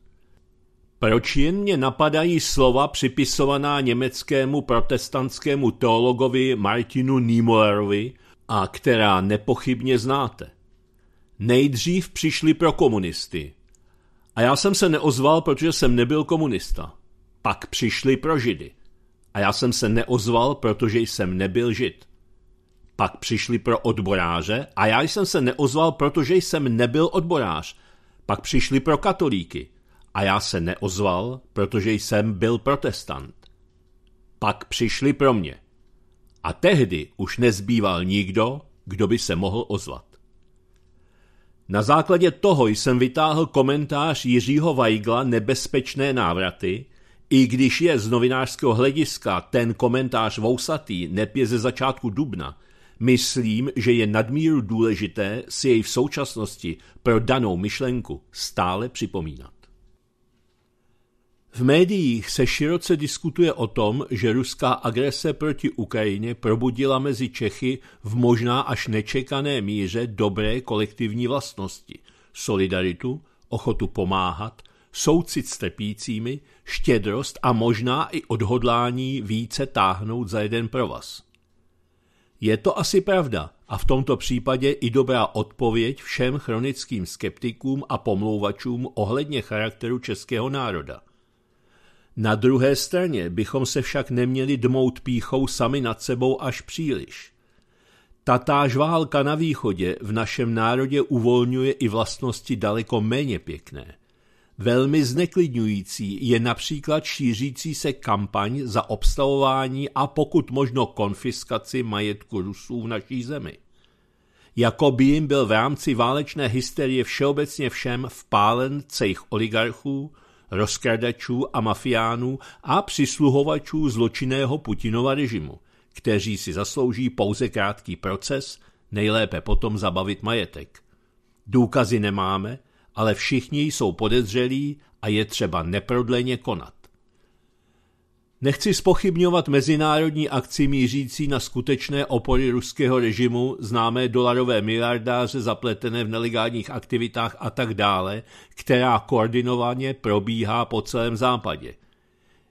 Proč jen mě napadají slova připisovaná německému protestantskému teologovi Martinu Niemöhlerovi a která nepochybně znáte? Nejdřív přišli pro komunisty. A já jsem se neozval, protože jsem nebyl komunista. Pak přišli pro židy. A já jsem se neozval, protože jsem nebyl žid. Pak přišli pro odboráře a já jsem se neozval, protože jsem nebyl odborář. Pak přišli pro katolíky – a já se neozval, protože jsem byl protestant. Pak přišli pro mě. A tehdy už nezbýval nikdo, kdo by se mohl ozvat. Na základě toho jsem vytáhl komentář Jiřího Vajgla Nebezpečné návraty, i když je z novinářského hlediska ten komentář vousatý nepě ze začátku dubna, myslím, že je nadmíru důležité si jej v současnosti pro danou myšlenku stále připomínat. V médiích se široce diskutuje o tom, že ruská agrese proti Ukrajině probudila mezi Čechy v možná až nečekané míře dobré kolektivní vlastnosti – solidaritu, ochotu pomáhat, soucit s trpícími, štědrost a možná i odhodlání více táhnout za jeden provaz. Je to asi pravda a v tomto případě i dobrá odpověď všem chronickým skeptikům a pomlouvačům ohledně charakteru českého národa – na druhé straně bychom se však neměli dmout píchou sami nad sebou až příliš. Tatáž válka na východě v našem národě uvolňuje i vlastnosti daleko méně pěkné. Velmi zneklidňující je například šířící se kampaň za obstavování a pokud možno konfiskaci majetku Rusů v naší zemi. Jako by jim byl v rámci válečné hysterie všeobecně všem vpálen cejch oligarchů, rozkradačů a mafiánů a přisluhovačů zločinného Putinova režimu, kteří si zaslouží pouze krátký proces, nejlépe potom zabavit majetek. Důkazy nemáme, ale všichni jsou podezřelí a je třeba neprodleně konat. Nechci spochybňovat mezinárodní akci mířící na skutečné opory ruského režimu, známé dolarové miliardáře zapletené v nelegálních aktivitách a tak dále, která koordinovaně probíhá po celém západě.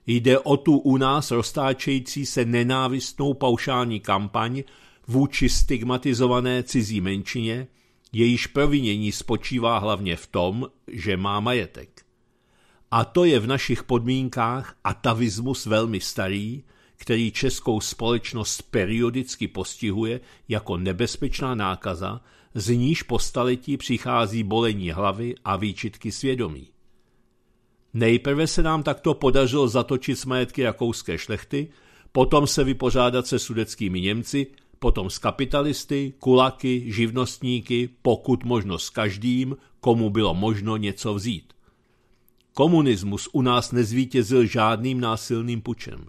Jde o tu u nás roztáčející se nenávistnou paušální kampaň vůči stigmatizované cizí menšině, jejíž provinění spočívá hlavně v tom, že má majetek. A to je v našich podmínkách atavismus velmi starý, který českou společnost periodicky postihuje jako nebezpečná nákaza, z níž po staletí přichází bolení hlavy a výčitky svědomí. Nejprve se nám takto podařilo zatočit s majetky rakouské šlechty, potom se vypořádat se sudeckými Němci, potom s kapitalisty, kulaky, živnostníky, pokud možno s každým, komu bylo možno něco vzít. Komunismus u nás nezvítězil žádným násilným pučem.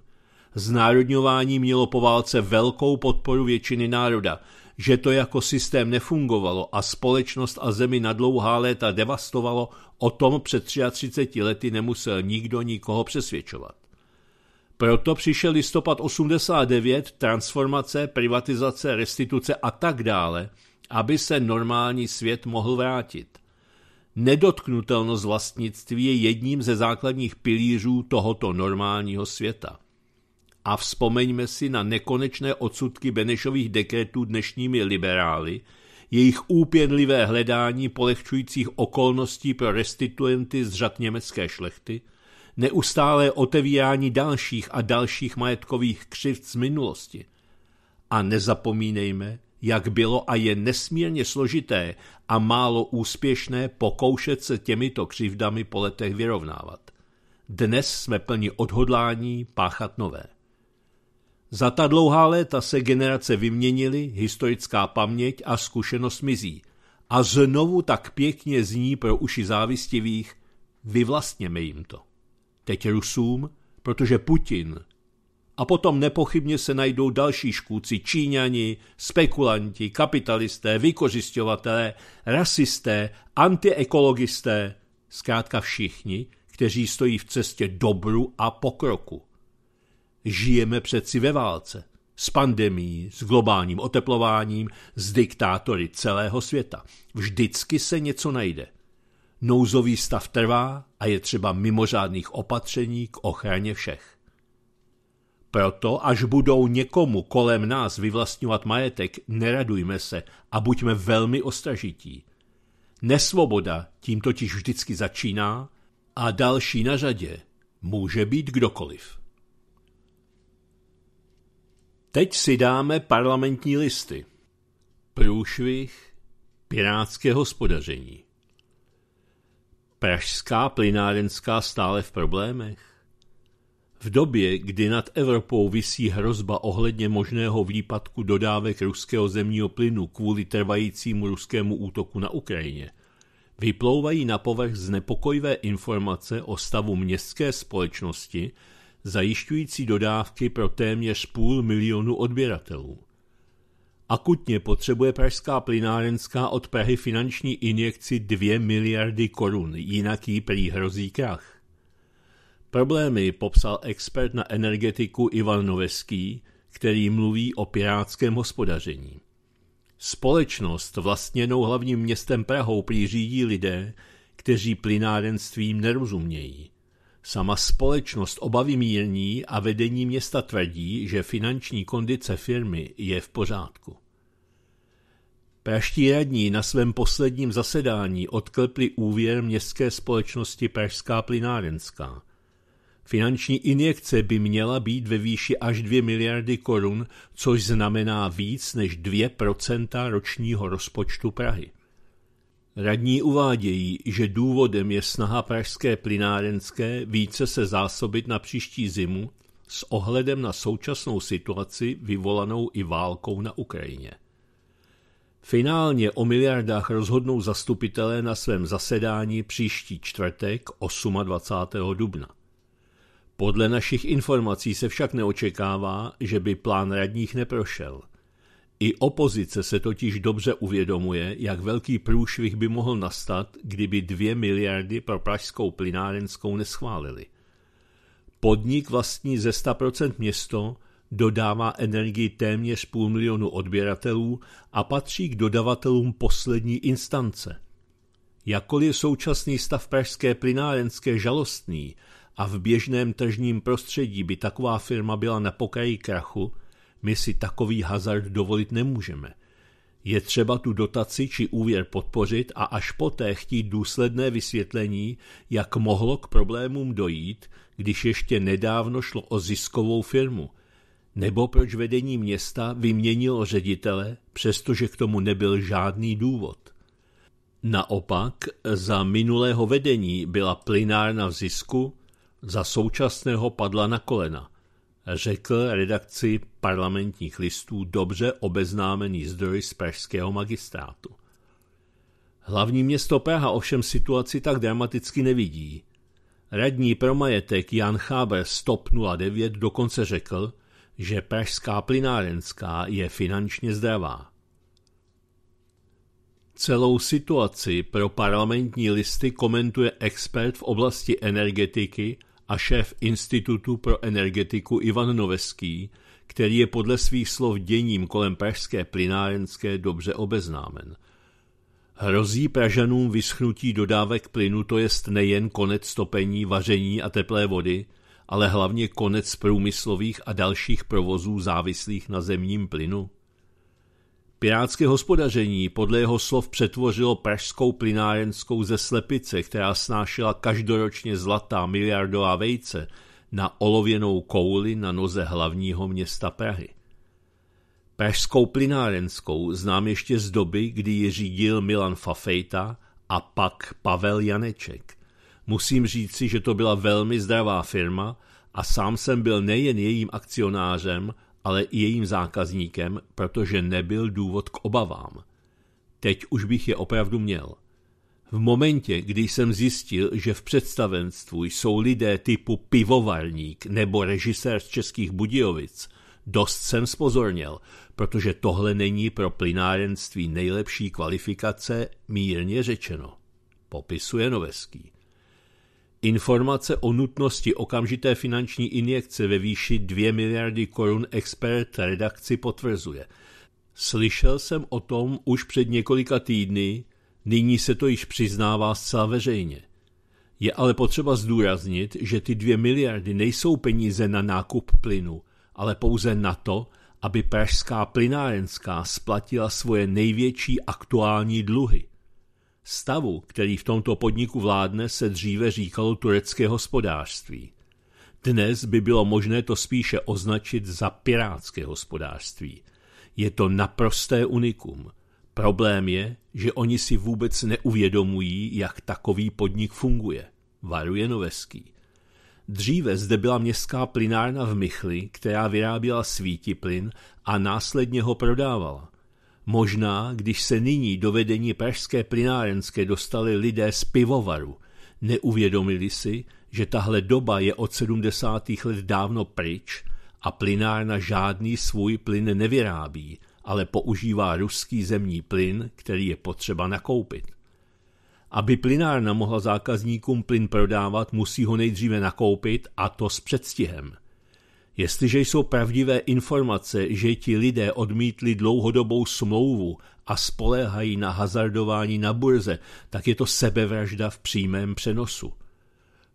Znárodňování mělo po válce velkou podporu většiny národa, že to jako systém nefungovalo a společnost a zemi na dlouhá léta devastovalo, o tom před 33 lety nemusel nikdo nikoho přesvědčovat. Proto přišel listopad 89, transformace, privatizace, restituce a tak dále, aby se normální svět mohl vrátit. Nedotknutelnost vlastnictví je jedním ze základních pilířů tohoto normálního světa. A vzpomeňme si na nekonečné odsudky Benešových dekretů dnešními liberály, jejich úpěnlivé hledání polehčujících okolností pro restituenty z řad německé šlechty, neustálé otevírání dalších a dalších majetkových křivc z minulosti. A nezapomínejme, jak bylo a je nesmírně složité a málo úspěšné pokoušet se těmito křivdami po letech vyrovnávat. Dnes jsme plni odhodlání páchat nové. Za ta dlouhá léta se generace vyměnily, historická paměť a zkušenost mizí. A znovu tak pěkně zní pro uši závistivých, vyvlastněme jim to. Teď Rusům, protože Putin a potom nepochybně se najdou další škůci, číňani, spekulanti, kapitalisté, vykořišťovatelé, rasisté, antiekologisté, zkrátka všichni, kteří stojí v cestě dobru a pokroku. Žijeme přeci ve válce, s pandemí, s globálním oteplováním, s diktátory celého světa. Vždycky se něco najde. Nouzový stav trvá a je třeba mimořádných opatření k ochraně všech. Proto, až budou někomu kolem nás vyvlastňovat majetek, neradujme se a buďme velmi ostražití. Nesvoboda tím totiž vždycky začíná a další na řadě může být kdokoliv. Teď si dáme parlamentní listy. Průšvih pirátské hospodaření. Pražská plynárenská stále v problémech. V době, kdy nad Evropou visí hrozba ohledně možného výpadku dodávek ruského zemního plynu kvůli trvajícímu ruskému útoku na Ukrajině, vyplouvají na povrch znepokojivé informace o stavu městské společnosti, zajišťující dodávky pro téměř půl milionu odběratelů. Akutně potřebuje pražská plynárenská od Prahy finanční injekci 2 miliardy korun, jinak jí prý hrozí krach. Problémy popsal expert na energetiku Ivan Noveský, který mluví o pirátském hospodaření. Společnost vlastněnou hlavním městem Prahou přiřídí lidé, kteří plynárenstvím nerozumějí. Sama společnost obavy mírní a vedení města tvrdí, že finanční kondice firmy je v pořádku. Praští radní na svém posledním zasedání odklepli úvěr městské společnosti Pražská plynárenská – Finanční injekce by měla být ve výši až 2 miliardy korun, což znamená víc než 2 ročního rozpočtu Prahy. Radní uvádějí, že důvodem je snaha pražské plynárenské více se zásobit na příští zimu s ohledem na současnou situaci vyvolanou i válkou na Ukrajině. Finálně o miliardách rozhodnou zastupitelé na svém zasedání příští čtvrtek 28. dubna. Podle našich informací se však neočekává, že by plán radních neprošel. I opozice se totiž dobře uvědomuje, jak velký průšvih by mohl nastat, kdyby dvě miliardy pro pražskou plynárenskou neschválili. Podnik vlastní ze 100% město dodává energii téměř půl milionu odběratelů a patří k dodavatelům poslední instance. Jakkoliv současný stav pražské plynárenské žalostný – a v běžném tržním prostředí by taková firma byla na pokraji krachu, my si takový hazard dovolit nemůžeme. Je třeba tu dotaci či úvěr podpořit a až poté chtít důsledné vysvětlení, jak mohlo k problémům dojít, když ještě nedávno šlo o ziskovou firmu. Nebo proč vedení města vyměnilo ředitele, přestože k tomu nebyl žádný důvod. Naopak, za minulého vedení byla plynárna v zisku, za současného padla na kolena, řekl redakci parlamentních listů dobře obeznámený zdroj z pražského magistrátu. Hlavní město Praha ovšem situaci tak dramaticky nevidí. Radní pro majetek Jan Cháber z TOP 09 dokonce řekl, že pražská plynárenská je finančně zdravá. Celou situaci pro parlamentní listy komentuje expert v oblasti energetiky – a šéf Institutu pro energetiku Ivan Noveský, který je podle svých slov děním kolem pražské plynárenské dobře obeznámen. Hrozí Pražanům vyschnutí dodávek plynu, to jest nejen konec topení, vaření a teplé vody, ale hlavně konec průmyslových a dalších provozů závislých na zemním plynu? Pirátské hospodaření podle jeho slov přetvořilo pražskou plynárenskou ze slepice, která snášela každoročně zlatá miliardová vejce, na olověnou kouli na noze hlavního města Prahy. Pražskou plynárenskou znám ještě z doby, kdy ji řídil Milan Fafejta a pak Pavel Janeček. Musím říci, že to byla velmi zdravá firma a sám jsem byl nejen jejím akcionářem, ale i jejím zákazníkem, protože nebyl důvod k obavám. Teď už bych je opravdu měl. V momentě, kdy jsem zjistil, že v představenstvu jsou lidé typu pivovarník nebo režisér z Českých Budějovic, dost jsem spozornil, protože tohle není pro plinárenství nejlepší kvalifikace, mírně řečeno. Popisuje Noveský. Informace o nutnosti okamžité finanční injekce ve výši 2 miliardy korun expert redakci potvrzuje. Slyšel jsem o tom už před několika týdny, nyní se to již přiznává zcela veřejně. Je ale potřeba zdůraznit, že ty dvě miliardy nejsou peníze na nákup plynu, ale pouze na to, aby pražská plynárenská splatila svoje největší aktuální dluhy – Stavu, který v tomto podniku vládne, se dříve říkalo turecké hospodářství. Dnes by bylo možné to spíše označit za pirátské hospodářství. Je to naprosté unikum. Problém je, že oni si vůbec neuvědomují, jak takový podnik funguje, varuje Noveský. Dříve zde byla městská plynárna v Michli, která vyráběla plyn a následně ho prodávala. Možná, když se nyní do vedení pražské plinárenské dostali lidé z pivovaru, neuvědomili si, že tahle doba je od 70. let dávno pryč a plinárna žádný svůj plyn nevyrábí, ale používá ruský zemní plyn, který je potřeba nakoupit. Aby plinárna mohla zákazníkům plyn prodávat, musí ho nejdříve nakoupit a to s předstihem. Jestliže jsou pravdivé informace, že ti lidé odmítli dlouhodobou smlouvu a spoléhají na hazardování na burze, tak je to sebevražda v přímém přenosu.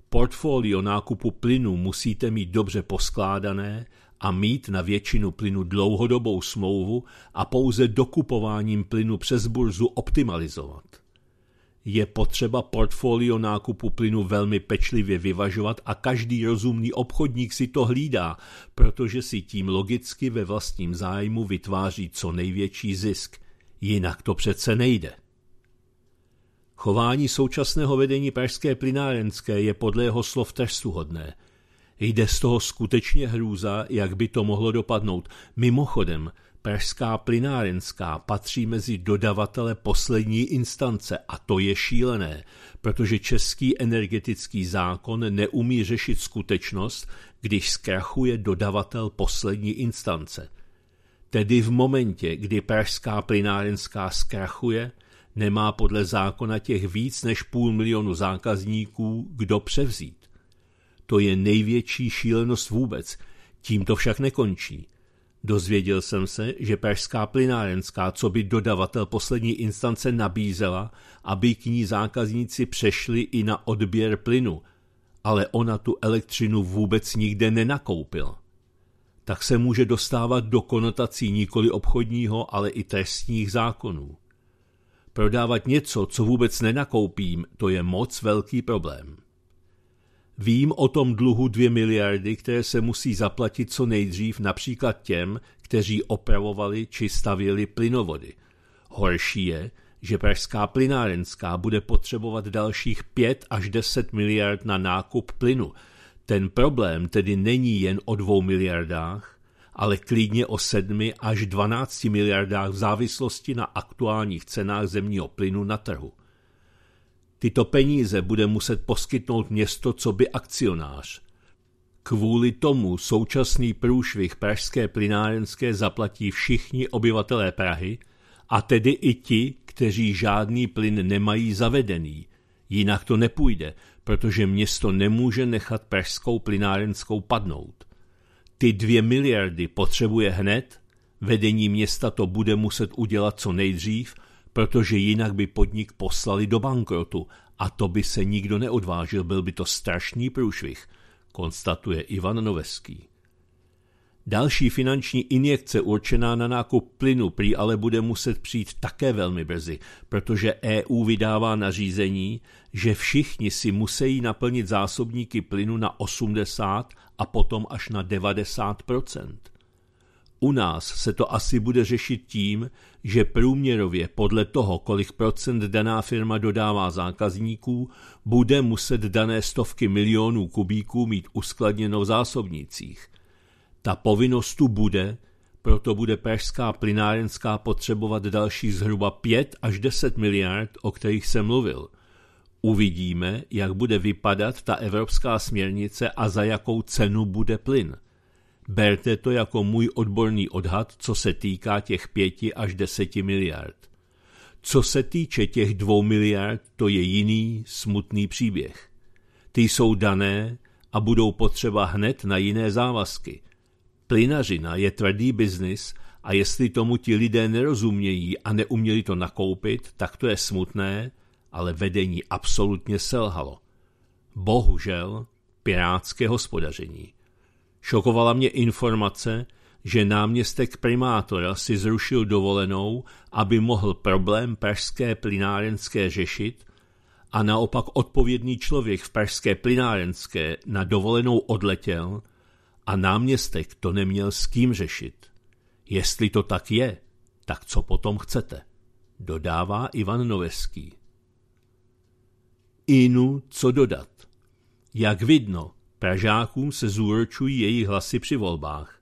Portfolio nákupu plynu musíte mít dobře poskládané a mít na většinu plynu dlouhodobou smlouvu a pouze dokupováním plynu přes burzu optimalizovat je potřeba portfolio nákupu plynu velmi pečlivě vyvažovat a každý rozumný obchodník si to hlídá, protože si tím logicky ve vlastním zájmu vytváří co největší zisk. Jinak to přece nejde. Chování současného vedení pražské plynárenské je podle jeho slov trestuhodné. Jde z toho skutečně hrůza, jak by to mohlo dopadnout. Mimochodem, Pražská plynárenská patří mezi dodavatele poslední instance a to je šílené, protože český energetický zákon neumí řešit skutečnost, když zkrachuje dodavatel poslední instance. Tedy v momentě, kdy pražská plynárenská zkrachuje, nemá podle zákona těch víc než půl milionu zákazníků kdo převzít. To je největší šílenost vůbec. Tím to však nekončí. Dozvěděl jsem se, že Pražská plynárenská, co by dodavatel poslední instance nabízela, aby k ní zákazníci přešli i na odběr plynu, ale ona tu elektřinu vůbec nikde nenakoupil. Tak se může dostávat do konotací nikoli obchodního, ale i trestních zákonů. Prodávat něco, co vůbec nenakoupím, to je moc velký problém. Vím o tom dluhu 2 miliardy, které se musí zaplatit co nejdřív například těm, kteří opravovali či stavili plynovody. Horší je, že Pražská plynárenská bude potřebovat dalších 5 až 10 miliard na nákup plynu. Ten problém tedy není jen o 2 miliardách, ale klidně o 7 až 12 miliardách v závislosti na aktuálních cenách zemního plynu na trhu. Tyto peníze bude muset poskytnout město co by akcionář. Kvůli tomu současný průšvih pražské plynárenské zaplatí všichni obyvatelé Prahy, a tedy i ti, kteří žádný plyn nemají zavedený. Jinak to nepůjde, protože město nemůže nechat pražskou plynárenskou padnout. Ty dvě miliardy potřebuje hned, vedení města to bude muset udělat co nejdřív protože jinak by podnik poslali do bankrotu a to by se nikdo neodvážil, byl by to strašný průšvih, konstatuje Ivan Noveský. Další finanční injekce určená na nákup plynu prý ale bude muset přijít také velmi brzy, protože EU vydává nařízení, že všichni si musí naplnit zásobníky plynu na 80 a potom až na 90 u nás se to asi bude řešit tím, že průměrově podle toho, kolik procent daná firma dodává zákazníků, bude muset dané stovky milionů kubíků mít uskladněno v zásobnicích. Ta povinnost tu bude, proto bude pražská plynárenská potřebovat další zhruba 5 až 10 miliard, o kterých jsem mluvil. Uvidíme, jak bude vypadat ta evropská směrnice a za jakou cenu bude plyn – Berte to jako můj odborný odhad, co se týká těch pěti až deseti miliard. Co se týče těch dvou miliard, to je jiný smutný příběh. Ty jsou dané a budou potřeba hned na jiné závazky. Plynařina je tvrdý biznis a jestli tomu ti lidé nerozumějí a neuměli to nakoupit, tak to je smutné, ale vedení absolutně selhalo. Bohužel, pirátské hospodaření. Šokovala mě informace, že náměstek primátora si zrušil dovolenou, aby mohl problém pražské plynárenské řešit a naopak odpovědný člověk v pražské plynárenské na dovolenou odletěl a náměstek to neměl s kým řešit. Jestli to tak je, tak co potom chcete? Dodává Ivan Noveský. Inu, co dodat? Jak vidno, Pražákům se zúročují jejich hlasy při volbách.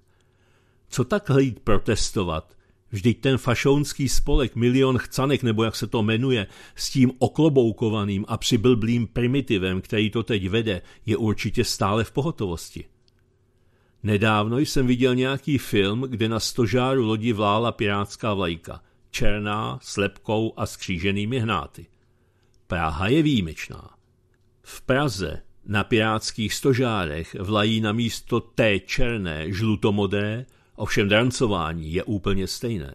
Co takhle jít protestovat? Vždyť ten fašounský spolek Milion chcanek, nebo jak se to jmenuje, s tím okloboukovaným a přiblblým primitivem, který to teď vede, je určitě stále v pohotovosti. Nedávno jsem viděl nějaký film, kde na stožáru lodi vlála pirátská vlajka, černá, s lepkou a skříženými hnáty. Praha je výjimečná. V Praze na pirátských stožárech vlají na místo té černé žlutomodé, ovšem drancování je úplně stejné.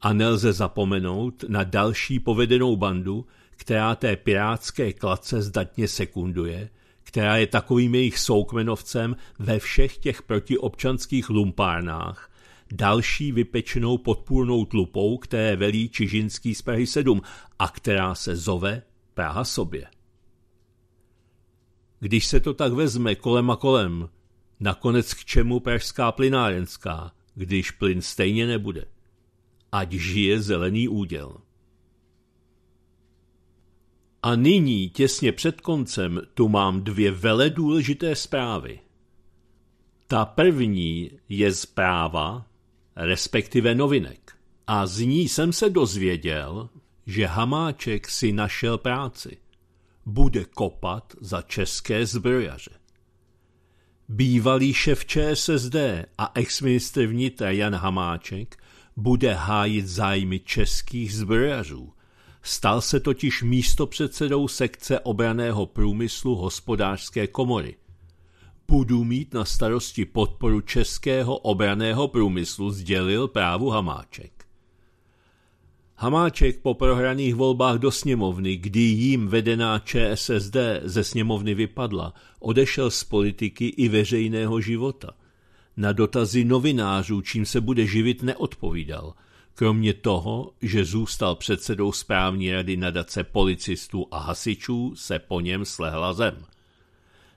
A nelze zapomenout na další povedenou bandu, která té pirátské klace zdatně sekunduje, která je takovým jejich soukmenovcem ve všech těch protiobčanských lumpárnách, další vypečenou podpůrnou tlupou, které velí Čižinský z Prahy 7 a která se zove Praha sobě. Když se to tak vezme kolem a kolem, nakonec k čemu pražská plynárenská, když plyn stejně nebude? Ať žije zelený úděl. A nyní, těsně před koncem, tu mám dvě vele důležité zprávy. Ta první je zpráva, respektive novinek. A z ní jsem se dozvěděl, že Hamáček si našel práci bude kopat za české zbrojaře. Bývalý šef ČSSD a exministr vnitra Jan Hamáček bude hájit zájmy českých zbrojařů. Stal se totiž místopředsedou sekce obraného průmyslu hospodářské komory. Budu mít na starosti podporu českého obraného průmyslu, sdělil právu Hamáček. Hamáček po prohraných volbách do sněmovny, kdy jím vedená ČSSD ze sněmovny vypadla, odešel z politiky i veřejného života. Na dotazy novinářů, čím se bude živit, neodpovídal, kromě toho, že zůstal předsedou správní rady nadace policistů a hasičů, se po něm slehla zem.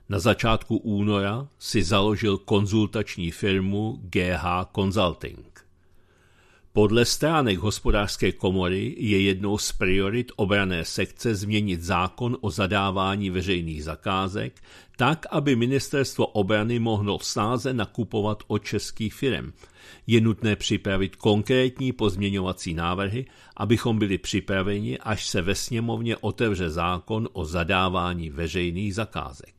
Na začátku února si založil konzultační firmu GH Consulting. Podle stránek hospodářské komory je jednou z priorit obrané sekce změnit zákon o zadávání veřejných zakázek tak, aby ministerstvo obrany mohlo snáze nakupovat od českých firm. Je nutné připravit konkrétní pozměňovací návrhy, abychom byli připraveni, až se ve sněmovně otevře zákon o zadávání veřejných zakázek.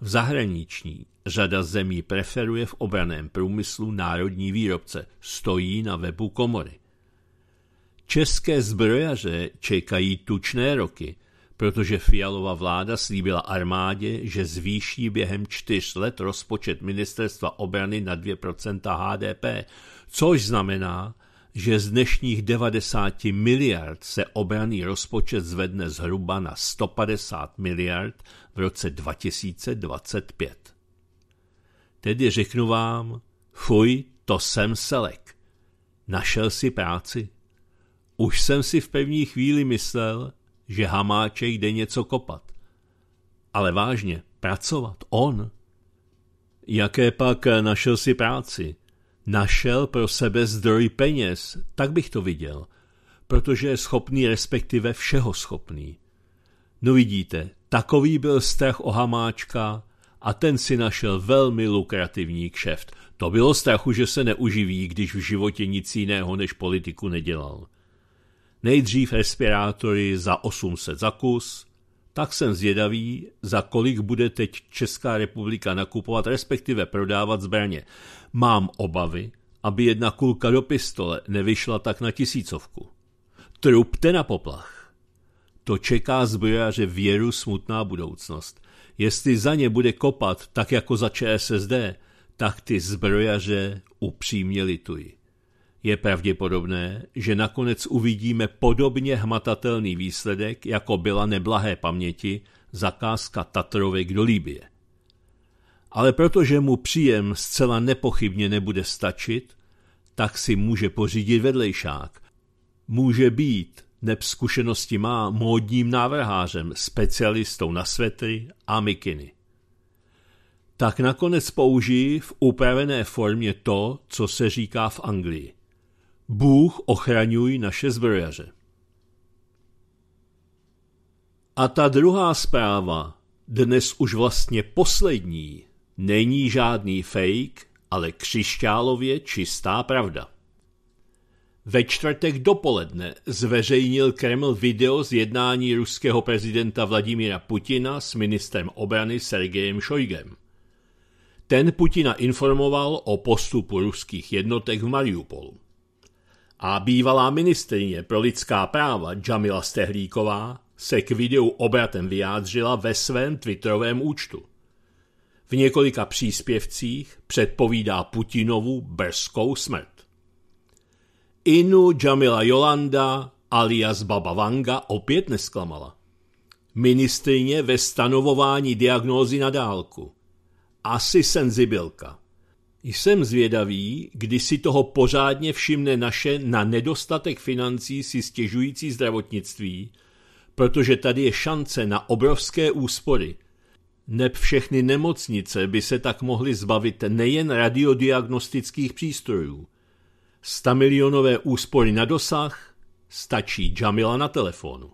V zahraniční Řada zemí preferuje v obraném průmyslu národní výrobce, stojí na webu komory. České zbrojaře čekají tučné roky, protože Fialová vláda slíbila armádě, že zvýší během čtyř let rozpočet ministerstva obrany na 2% HDP, což znamená, že z dnešních 90 miliard se obraný rozpočet zvedne zhruba na 150 miliard v roce 2025. Tedy řeknu vám, fuj, to jsem selek. Našel si práci. Už jsem si v pevní chvíli myslel, že Hamáček jde něco kopat. Ale vážně, pracovat, on. Jaké pak eh, našel si práci? Našel pro sebe zdroj peněz, tak bych to viděl, protože je schopný respektive všeho schopný. No vidíte, takový byl strach o Hamáčka, a ten si našel velmi lukrativní kšeft. To bylo strachu, že se neuživí, když v životě nic jiného než politiku nedělal. Nejdřív respirátory za 800 za kus, tak jsem zvědavý, za kolik bude teď Česká republika nakupovat, respektive prodávat zbraně. Mám obavy, aby jedna kulka do pistole nevyšla tak na tisícovku. Trupte na poplach. To čeká zbrojaře věru smutná budoucnost. Jestli za ně bude kopat tak jako za ČSSD, tak ty zbrojaře upřímně lituji. Je pravděpodobné, že nakonec uvidíme podobně hmatatelný výsledek, jako byla neblahé paměti zakázka Tatrovi do Líbie. Ale protože mu příjem zcela nepochybně nebude stačit, tak si může pořídit vedlejšák. Může být Neb zkušenosti má módním návrhářem, specialistou na svetry a mikiny. Tak nakonec použijí v upravené formě to, co se říká v Anglii. Bůh ochraňuj naše zbrojaře. A ta druhá zpráva, dnes už vlastně poslední, není žádný fake, ale křišťálově čistá pravda. Ve čtvrtek dopoledne zveřejnil Kreml video z jednání ruského prezidenta Vladimíra Putina s ministrem obrany Sergejem Šojgem. Ten Putina informoval o postupu ruských jednotek v Mariupolu. A bývalá ministrině pro lidská práva Jamila Stehlíková se k videu obratem vyjádřila ve svém twitterovém účtu. V několika příspěvcích předpovídá Putinovu brzkou smrt. Inu Jamila Jolanda alias Baba Vanga opět nesklamala. Ministrině ve stanovování diagnózy na dálku. Asi senzibilka. Jsem zvědavý, kdy si toho pořádně všimne naše na nedostatek financí si stěžující zdravotnictví, protože tady je šance na obrovské úspory. Neb všechny nemocnice by se tak mohly zbavit nejen radiodiagnostických přístrojů, stamilionové úspory na dosah, stačí Jamila na telefonu.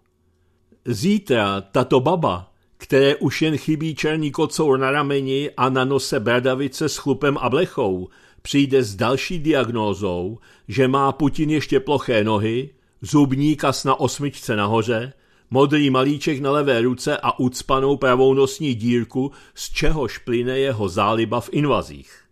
Zítra tato baba, které už jen chybí černý kocour na rameni a na nose bradavice s chlupem a blechou, přijde s další diagnózou, že má Putin ještě ploché nohy, zubní kas na osmičce nahoře, modrý malíček na levé ruce a ucpanou pravou nosní dírku, z čehož plyne jeho záliba v invazích.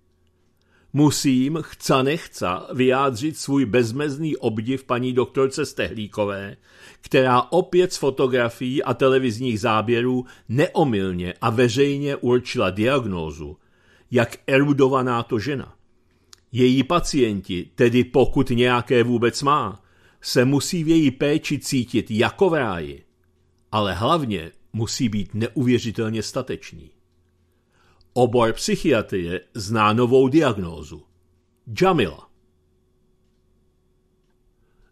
Musím, chca nechca, vyjádřit svůj bezmezný obdiv paní doktorce Stehlíkové, která opět z fotografií a televizních záběrů neomylně a veřejně určila diagnózu, jak erudovaná to žena. Její pacienti, tedy pokud nějaké vůbec má, se musí v její péči cítit jako v ráji, ale hlavně musí být neuvěřitelně stateční. Obor psychiatrie zná novou diagnózu. Jamila.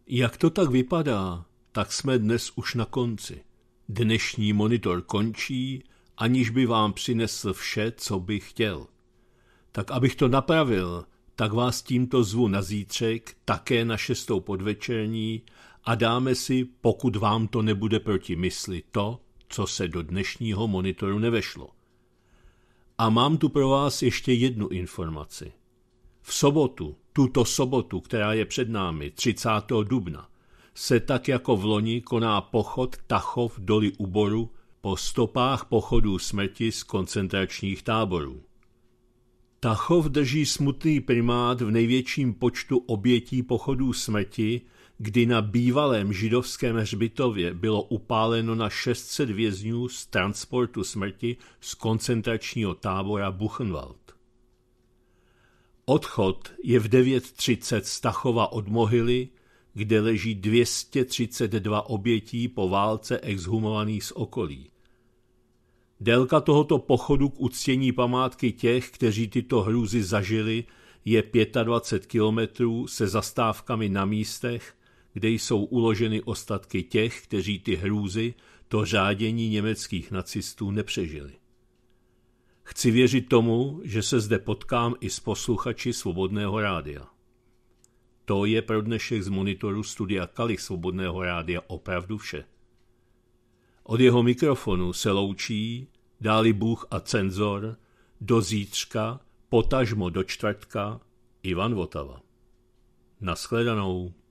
Jak to tak vypadá, tak jsme dnes už na konci. Dnešní monitor končí, aniž by vám přinesl vše, co bych chtěl. Tak abych to napravil, tak vás tímto zvu na zítřek, také na šestou podvečerní a dáme si, pokud vám to nebude proti mysli, to, co se do dnešního monitoru nevešlo – a mám tu pro vás ještě jednu informaci. V sobotu, tuto sobotu, která je před námi, 30. dubna, se tak jako v loni koná pochod Tachov doli Uboru po stopách pochodů smrti z koncentračních táborů. Tachov drží smutný primát v největším počtu obětí pochodů smrti kdy na bývalém židovském hřbitově bylo upáleno na 600 vězňů z transportu smrti z koncentračního tábora Buchenwald. Odchod je v 9.30 Stachova od mohyly, kde leží 232 obětí po válce exhumovaných z okolí. Délka tohoto pochodu k uctění památky těch, kteří tyto hrůzy zažili, je 25 kilometrů se zastávkami na místech, kde jsou uloženy ostatky těch, kteří ty hrůzy, to řádění německých nacistů nepřežili. Chci věřit tomu, že se zde potkám i s posluchači Svobodného rádia. To je pro dnešek z monitoru studia Kali Svobodného rádia opravdu vše. Od jeho mikrofonu se loučí, dáli Bůh a cenzor, do zítřka, potažmo do čtvrtka, Ivan Votava. Naschledanou.